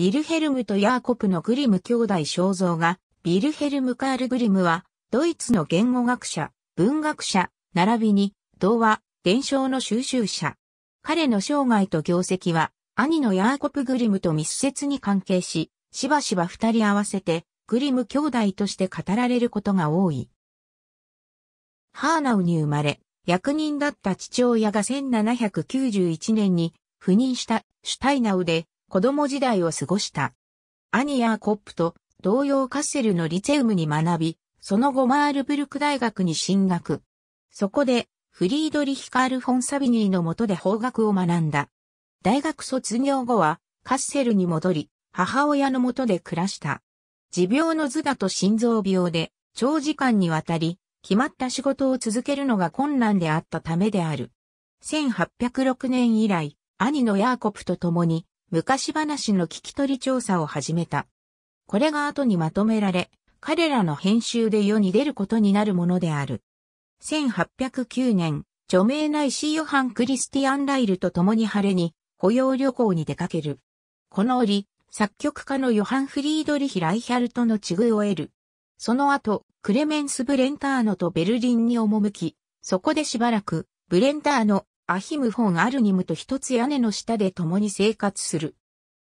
ビルヘルムとヤーコプのグリム兄弟肖像画、ビルヘルム・カール・グリムは、ドイツの言語学者、文学者、並びに、童話、伝承の収集者。彼の生涯と業績は、兄のヤーコプ・グリムと密接に関係し、しばしば二人合わせて、グリム兄弟として語られることが多い。ハーナウに生まれ、役人だった父親が1791年に赴任したシュタイナウで子供時代を過ごした。兄やコップと同様カッセルのリチェウムに学び、その後マールブルク大学に進学。そこで、フリードリヒ・カール・フォン・サビニーの下で法学を学んだ。大学卒業後は、カッセルに戻り、母親の下で暮らした。持病の図だと心臓病で、長時間にわたり、決まった仕事を続けるのが困難であったためである。1806年以来、兄のヤーコプと共に、昔話の聞き取り調査を始めた。これが後にまとめられ、彼らの編集で世に出ることになるものである。1809年、著名な石ヨハン・クリスティアン・ライルと共に晴れに、保養旅行に出かける。この折、作曲家のヨハン・フリードリヒ・ライヒャルトの地遇を得る。その後、クレメンス・ブレンターノとベルリンに赴き、そこでしばらく、ブレンターノ、アヒム・フォン・アルニムと一つ屋根の下で共に生活する。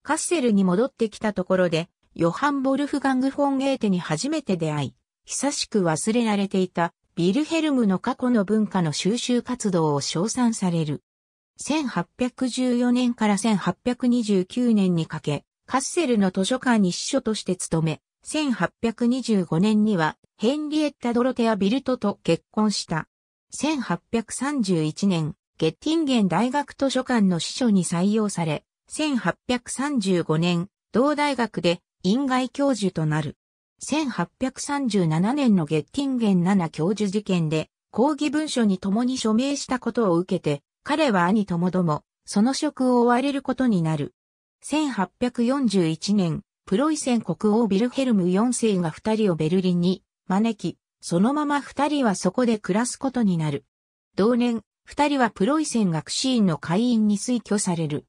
カッセルに戻ってきたところで、ヨハン・ボルフガング・フォン・ゲーテに初めて出会い、久しく忘れられていたビルヘルムの過去の文化の収集活動を称賛される。1814年から1829年にかけ、カッセルの図書館に司書として勤め、1825年にはヘンリエッタ・ドロテア・ビルトと結婚した。1831年、ゲッティンゲン大学図書館の司書に採用され、1835年、同大学で院外教授となる。1837年のゲッティンゲン7教授事件で、抗議文書に共に署名したことを受けて、彼は兄ともども、その職を追われることになる。1841年、プロイセン国王ビルヘルム4世が2人をベルリンに招き、そのまま2人はそこで暮らすことになる。同年、二人はプロイセン学士院の会員に推挙される。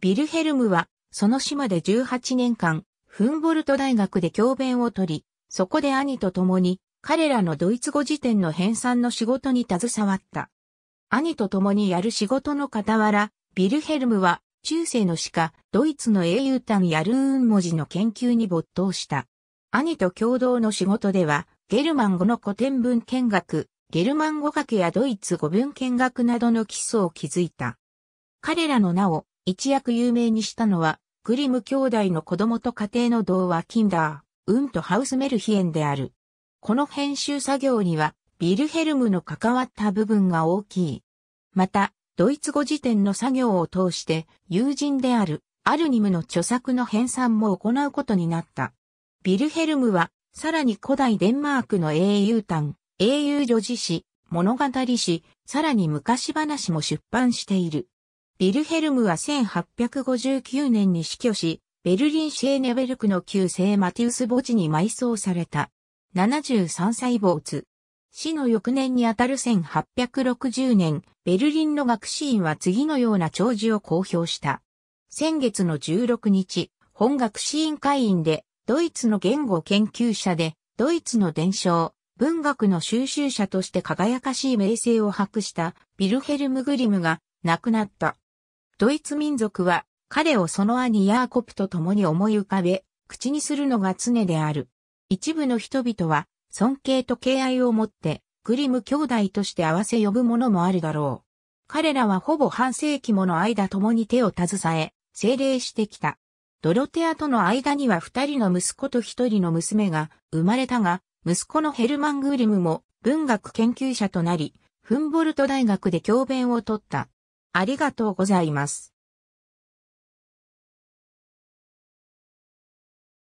ビルヘルムは、その島で18年間、フンボルト大学で教鞭をとり、そこで兄と共に、彼らのドイツ語辞典の編纂の仕事に携わった。兄と共にやる仕事の傍ら、ビルヘルムは、中世の鹿、ドイツの英雄譚ヤルーン文字の研究に没頭した。兄と共同の仕事では、ゲルマン語の古典文見学、ゲルマン語学やドイツ語文見学などの基礎を築いた。彼らの名を一躍有名にしたのは、グリム兄弟の子供と家庭の童話キンダー、ウンとハウスメルヒエンである。この編集作業には、ビルヘルムの関わった部分が大きい。また、ドイツ語辞典の作業を通して、友人であるアルニムの著作の編纂も行うことになった。ビルヘルムは、さらに古代デンマークの英雄譚、英雄女子誌、物語誌、さらに昔話も出版している。ビルヘルムは1859年に死去し、ベルリンシェーネベルクの旧姓マティウス墓地に埋葬された。73歳没。死の翌年にあたる1860年、ベルリンの学士院は次のような弔辞を公表した。先月の16日、本学士院会員で、ドイツの言語研究者で、ドイツの伝承、文学の収集者として輝かしい名声を博したビルヘルム・グリムが亡くなった。ドイツ民族は彼をその兄ヤーコプと共に思い浮かべ、口にするのが常である。一部の人々は尊敬と敬愛を持ってグリム兄弟として合わせ呼ぶものもあるだろう。彼らはほぼ半世紀もの間共に手を携え、精霊してきた。ドロテアとの間には二人の息子と一人の娘が生まれたが、息子のヘルマン・グーリムも文学研究者となり、フンボルト大学で教鞭を取った。ありがとうございます。